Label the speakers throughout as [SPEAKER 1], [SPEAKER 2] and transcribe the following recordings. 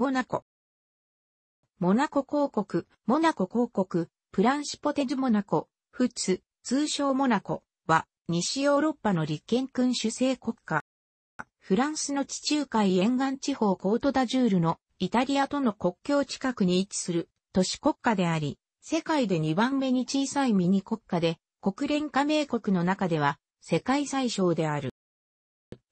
[SPEAKER 1] モナコ。モナコ公国、モナコ公国、プランシポテジモナコ、フツ、通称モナコは、西ヨーロッパの立憲君主制国家。フランスの地中海沿岸地方コートダジュールのイタリアとの国境近くに位置する都市国家であり、世界で2番目に小さいミニ国家で、国連加盟国の中では世界最小である。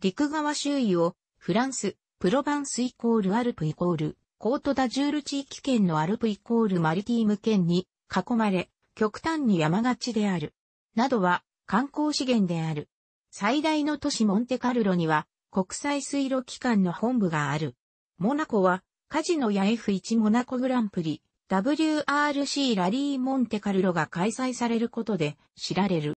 [SPEAKER 1] 陸側周囲をフランス、プロバンスイコールアルプイコール、コートダジュール地域圏のアルプイコールマリティーム圏に囲まれ、極端に山がちである。などは観光資源である。最大の都市モンテカルロには国際水路機関の本部がある。モナコはカジノや F1 モナコグランプリ、WRC ラリーモンテカルロが開催されることで知られる。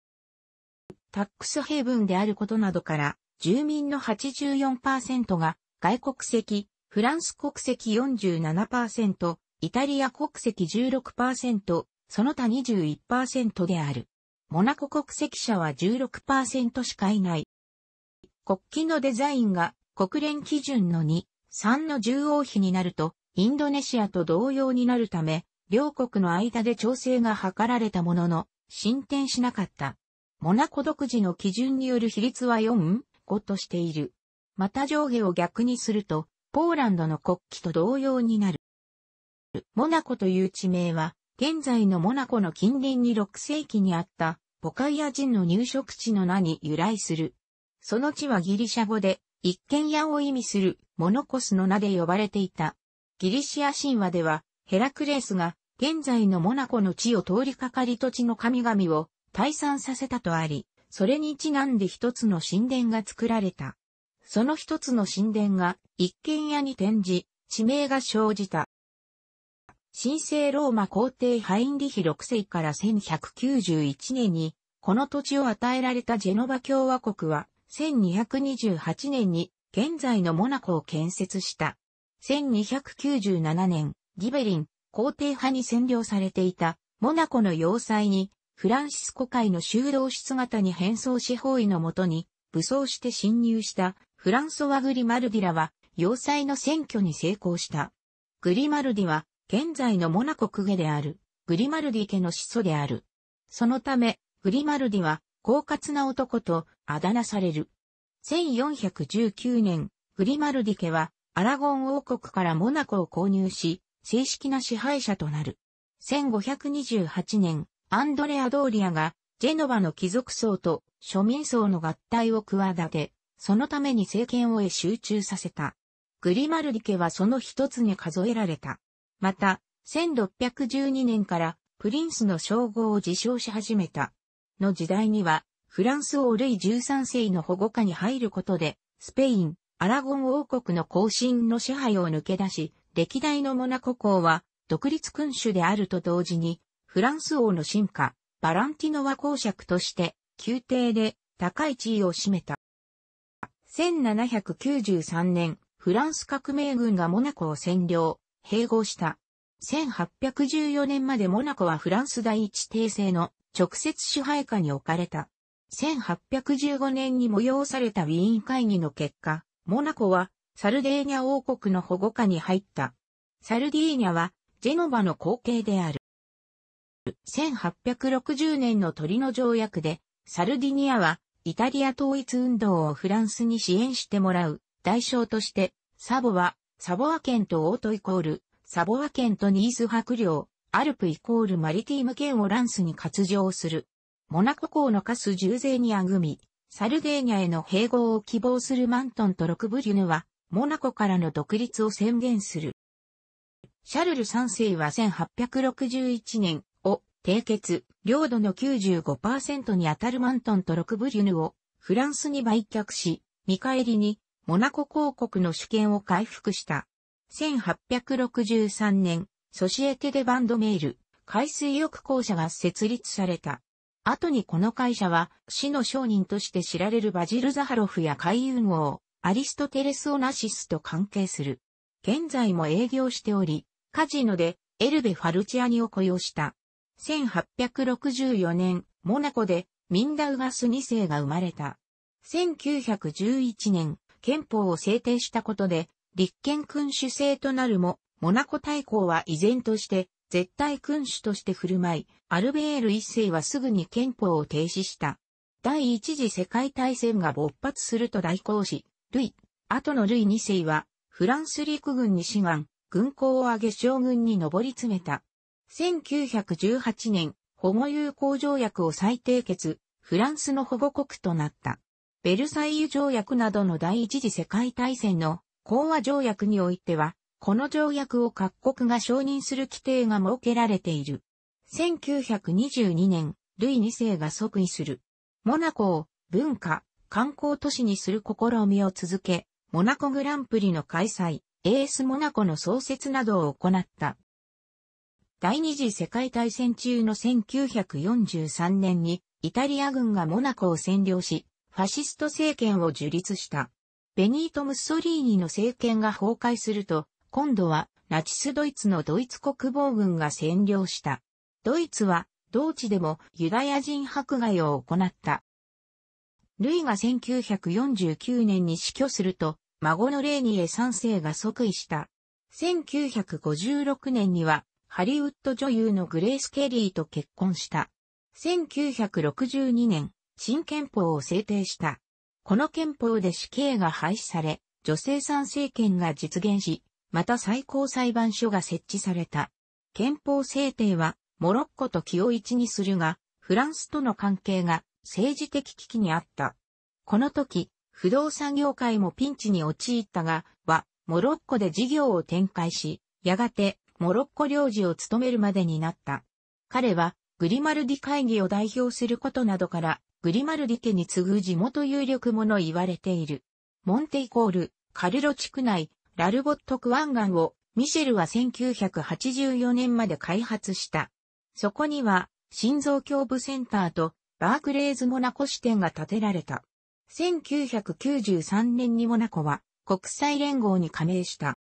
[SPEAKER 1] タックスヘイブンであることなどから、住民の84%が外国籍、フランス国籍47%、イタリア国籍16%、その他21%である。モナコ国籍者は16%しかいない。国旗のデザインが国連基準の2、3の重要比になると、インドネシアと同様になるため、両国の間で調整が図られたものの、進展しなかった。モナコ独自の基準による比率は4、5としている。また上下を逆にすると、ポーランドの国旗と同様になる。モナコという地名は、現在のモナコの近隣に6世紀にあった、ボカイア人の入植地の名に由来する。その地はギリシャ語で、一軒家を意味するモノコスの名で呼ばれていた。ギリシア神話では、ヘラクレスが、現在のモナコの地を通りかかり土地の神々を退散させたとあり、それにちなんで一つの神殿が作られた。その一つの神殿が一軒家に転じ、地名が生じた。神聖ローマ皇帝ハインリヒ6世から1191年に、この土地を与えられたジェノバ共和国は、1228年に現在のモナコを建設した。1297年、ギベリン、皇帝派に占領されていた、モナコの要塞に、フランシスコ会の修道室型に変装し包囲のもとに、武装して侵入したフランソワ・グリマルディラは、要塞の選挙に成功した。グリマルディは、現在のモナコ区下である、グリマルディ家の始祖である。そのため、グリマルディは、狡猾な男と、あだ名される。1419年、グリマルディ家は、アラゴン王国からモナコを購入し、正式な支配者となる。1528年、アンドレア・ドーリアが、ジェノバの貴族層と庶民層の合体を企て、そのために政権をへ集中させた。グリマルリ家はその一つに数えられた。また、1612年からプリンスの称号を自称し始めた。の時代には、フランス王ルイ13世の保護下に入ることで、スペイン、アラゴン王国の後進の支配を抜け出し、歴代のモナコ公は独立君主であると同時に、フランス王の進化、バランティノワ公爵として、宮廷で高い地位を占めた。1793年、フランス革命軍がモナコを占領、併合した。1814年までモナコはフランス第一帝政の直接支配下に置かれた。1815年に催されたウィーン会議の結果、モナコはサルデーニャ王国の保護下に入った。サルディーニャはジェノバの後継である。1860年の鳥の条約で、サルディニアはイタリア統一運動をフランスに支援してもらう代償として、サボは、サボア県とオートイコール、サボア県とニース白領、アルプイコールマリティーム県をランスに割譲する。モナコ港のカス重税にあぐみ、サルデーニャへの併合を希望するマントンとロクブリュヌは、モナコからの独立を宣言する。シャルル3世は1861年、締結、領土の95%に当たるマントンとロクブリュヌをフランスに売却し、見返りにモナコ公国の主権を回復した。1863年、ソシエテ・デ・バンドメール、海水浴公社が設立された。後にこの会社は、市の商人として知られるバジル・ザハロフや海運王、アリストテレス・オナシスと関係する。現在も営業しており、カジノでエルベ・ファルチアニを雇用した。1864年、モナコでミンダウガス2世が生まれた。1911年、憲法を制定したことで、立憲君主制となるも、モナコ大公は依然として、絶対君主として振る舞い、アルベール一世はすぐに憲法を停止した。第一次世界大戦が勃発すると代行し、ルイ、後のルイ二世は、フランス陸軍に志願、軍港を挙げ将軍に上り詰めた。1918年、保護友好条約を再締結、フランスの保護国となった。ベルサイユ条約などの第一次世界大戦の講和条約においては、この条約を各国が承認する規定が設けられている。1922年、ルイ2世が即位する。モナコを文化、観光都市にする試みを続け、モナコグランプリの開催、エースモナコの創設などを行った。第二次世界大戦中の1943年にイタリア軍がモナコを占領し、ファシスト政権を樹立した。ベニート・ムッソリーニの政権が崩壊すると、今度はナチスドイツのドイツ国防軍が占領した。ドイツは、同地でもユダヤ人迫害を行った。ルイが1949年に死去すると、孫のレーニエ3世が即位した。1956年には、ハリウッド女優のグレース・ケリーと結婚した。1962年、新憲法を制定した。この憲法で死刑が廃止され、女性参政権が実現し、また最高裁判所が設置された。憲法制定は、モロッコと気を一にするが、フランスとの関係が政治的危機にあった。この時、不動産業界もピンチに陥ったが、は、モロッコで事業を展開し、やがてモロッコ領事を務めるまでになった。彼は、グリマルディ会議を代表することなどから、グリマルディ家に次ぐ地元有力者言われている。モンテイコール、カルロ地区内、ラルボットクワンガンを、ミシェルは1984年まで開発した。そこには、心臓胸部センターと、バークレーズモナコ支店が建てられた。1993年にモナコは、国際連合に加盟した。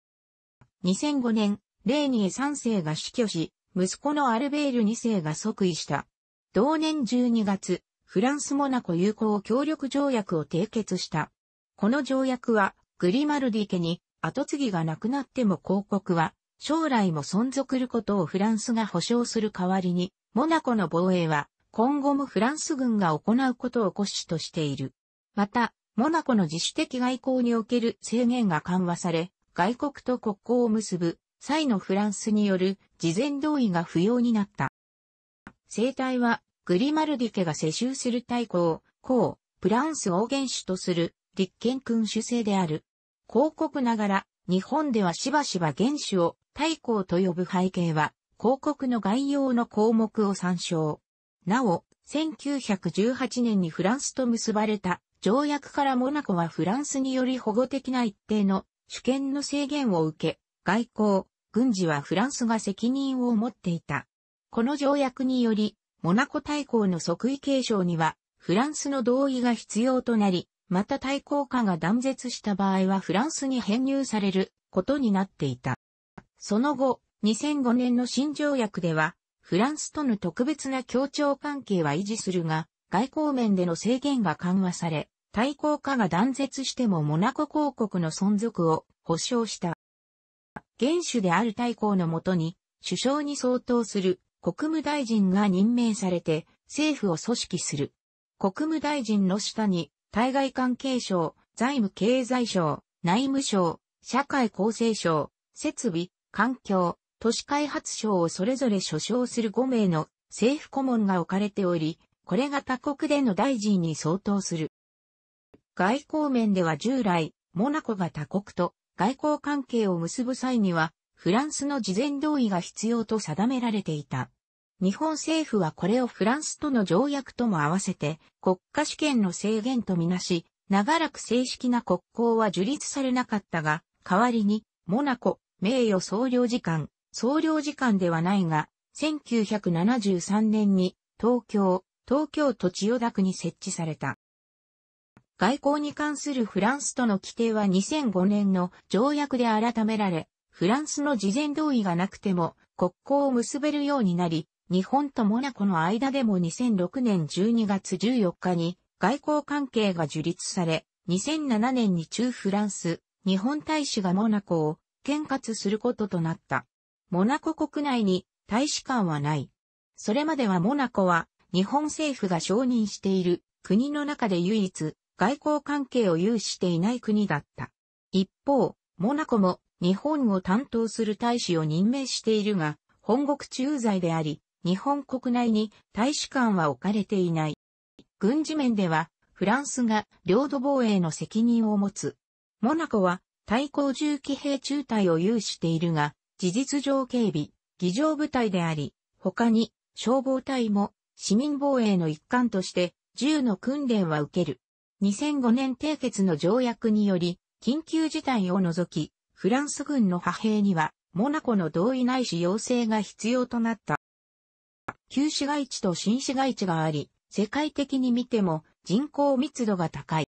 [SPEAKER 1] 2005年、レーニー3世が死去し、息子のアルベール2世が即位した。同年12月、フランス・モナコ友好協力条約を締結した。この条約は、グリマルディ家に後継ぎがなくなっても広告は、将来も存続ることをフランスが保証する代わりに、モナコの防衛は、今後もフランス軍が行うことを骨子としている。また、モナコの自主的外交における制限が緩和され、外国と国交を結ぶ際のフランスによる事前同意が不要になった。生体はグリマルディ家が世襲する大公、公、プランス王元首とする立憲君主制である。広告ながら日本ではしばしば元首を大公と呼ぶ背景は広告の概要の項目を参照。なお、1918年にフランスと結ばれた条約からモナコはフランスにより保護的な一定の主権の制限を受け、外交、軍事はフランスが責任を持っていた。この条約により、モナコ大公の即位継承には、フランスの同意が必要となり、また対抗下が断絶した場合はフランスに編入されることになっていた。その後、2005年の新条約では、フランスとの特別な協調関係は維持するが、外交面での制限が緩和され、対抗下が断絶してもモナコ公国の存続を保障した。元首である大公のもとに、首相に相当する国務大臣が任命されて政府を組織する。国務大臣の下に、対外関係省、財務経済省、内務省、社会厚生省、設備、環境、都市開発省をそれぞれ所掌する5名の政府顧問が置かれており、これが他国での大臣に相当する。外交面では従来、モナコが他国と外交関係を結ぶ際には、フランスの事前同意が必要と定められていた。日本政府はこれをフランスとの条約とも合わせて国家主権の制限とみなし、長らく正式な国交は樹立されなかったが、代わりに、モナコ、名誉総領事館、総領事館ではないが、1973年に東京、東京都千代田区に設置された。外交に関するフランスとの規定は2005年の条約で改められ、フランスの事前同意がなくても国交を結べるようになり、日本とモナコの間でも2006年12月14日に外交関係が樹立され、2007年に中フランス、日本大使がモナコを喧轄することとなった。モナコ国内に大使館はない。それまではモナコは日本政府が承認している国の中で唯一外交関係を有していない国だった。一方、モナコも日本を担当する大使を任命しているが、本国駐在であり、日本国内に大使館は置かれていない。軍事面では、フランスが領土防衛の責任を持つ。モナコは対抗銃騎兵中隊を有しているが、事実上警備、議場部隊であり、他に消防隊も市民防衛の一環として銃の訓練は受ける。2005年締結の条約により、緊急事態を除き、フランス軍の派兵には、モナコの同意ないし要請が必要となった。旧市街地と新市街地があり、世界的に見ても人口密度が高い。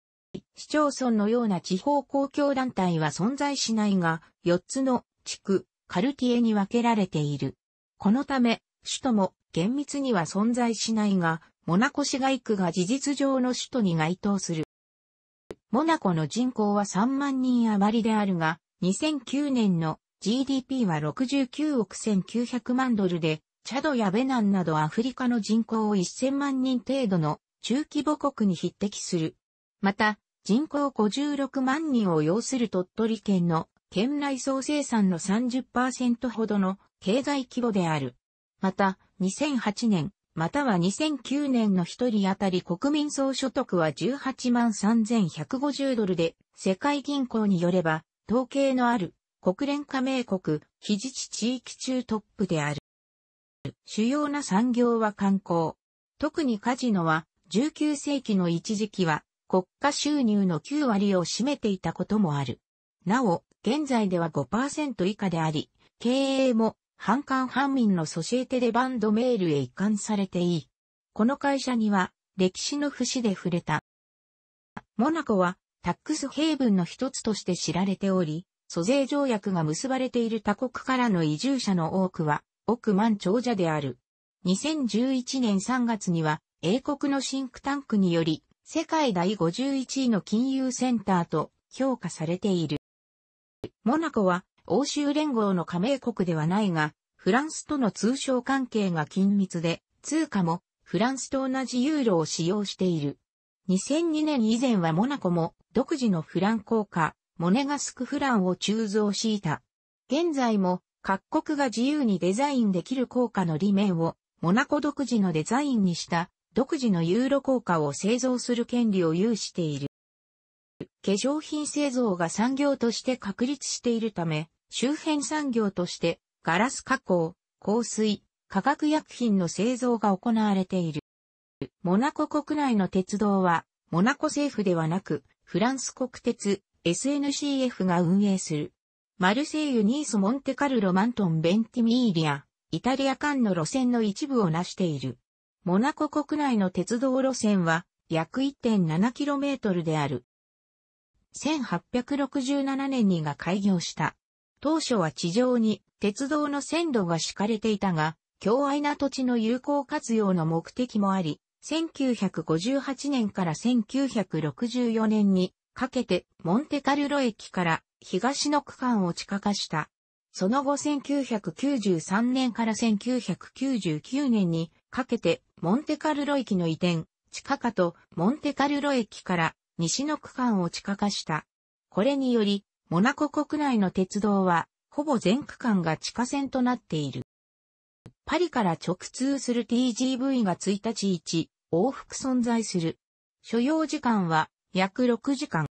[SPEAKER 1] 市町村のような地方公共団体は存在しないが、4つの地区、カルティエに分けられている。このため、首都も厳密には存在しないが、モナコ市街区が事実上の首都に該当する。モナコの人口は3万人余りであるが、2009年の GDP は69億1900万ドルで、チャドやベナンなどアフリカの人口を1000万人程度の中規模国に匹敵する。また、人口56万人を要する鳥取県の県内総生産の30%ほどの経済規模である。また、2008年、または2009年の一人当たり国民総所得は18万3150ドルで、世界銀行によれば、統計のある国連加盟国、非自治地域中トップである。主要な産業は観光。特にカジノは、19世紀の一時期は、国家収入の9割を占めていたこともある。なお、現在では5%以下であり、経営も反韓反民のソシエテ・でバンド・メールへ移管されていい。この会社には歴史の節で触れた。モナコはタックスヘイブンの一つとして知られており、租税条約が結ばれている他国からの移住者の多くは億万長者である。2011年3月には英国のシンクタンクにより世界第51位の金融センターと評価されている。モナコは欧州連合の加盟国ではないが、フランスとの通商関係が緊密で、通貨もフランスと同じユーロを使用している。2002年以前はモナコも独自のフラン効果、モネガスクフランを鋳造しいた。現在も各国が自由にデザインできる効果の利面をモナコ独自のデザインにした独自のユーロ効果を製造する権利を有している。化粧品製造が産業として確立しているため、周辺産業として、ガラス加工、香水、化学薬品の製造が行われている。モナコ国内の鉄道は、モナコ政府ではなく、フランス国鉄 SNCF が運営する。マルセイユ、ニース、モンテカルロ、マントン、ベンティミーリア、イタリア間の路線の一部を成している。モナコ国内の鉄道路線は約 1.7km である。1867年にが開業した。当初は地上に鉄道の線路が敷かれていたが、強愛な土地の有効活用の目的もあり、1958年から1964年にかけてモンテカルロ駅から東の区間を地下化した。その後1993年から1999年にかけてモンテカルロ駅の移転、地下化とモンテカルロ駅から西の区間を地下化した。これによりモナコ国内の鉄道は、ほぼ全区間が地下線となっている。パリから直通する TGV が1日1往復存在する。所要時間は約6時間。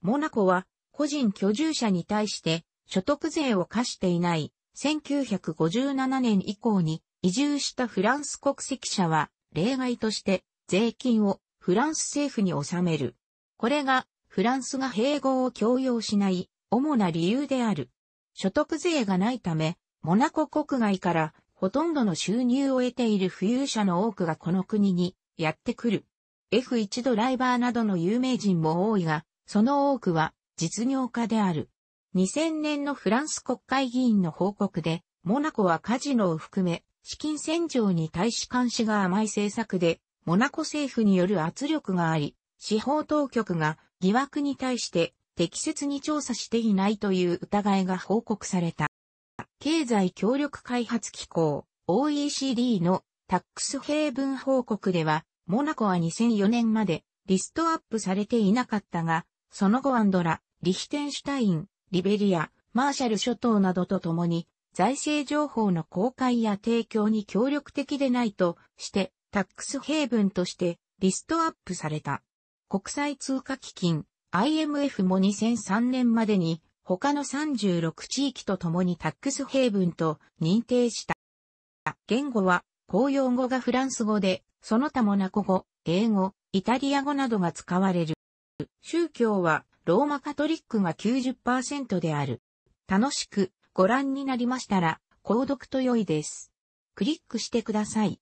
[SPEAKER 1] モナコは個人居住者に対して所得税を課していない1957年以降に移住したフランス国籍者は例外として税金をフランス政府に納める。これがフランスが併合を強要しない主な理由である。所得税がないため、モナコ国外からほとんどの収入を得ている富裕者の多くがこの国にやってくる。F1 ドライバーなどの有名人も多いが、その多くは実業家である。2000年のフランス国会議員の報告で、モナコはカジノを含め、資金洗浄に対し監視が甘い政策で、モナコ政府による圧力があり、司法当局が疑惑に対して適切に調査していないという疑いが報告された。経済協力開発機構 OECD のタックスヘイブン報告では、モナコは2004年までリストアップされていなかったが、その後アンドラ、リヒテンシュタイン、リベリア、マーシャル諸島などとともに、財政情報の公開や提供に協力的でないとして、タックスヘイブンとしてリストアップされた。国際通貨基金 IMF も2003年までに他の36地域と共にタックスヘイブンと認定した。言語は公用語がフランス語で、その他もナコ語、英語、イタリア語などが使われる。宗教はローマカトリックが90%である。楽しくご覧になりましたら、購読と良いです。クリックしてください。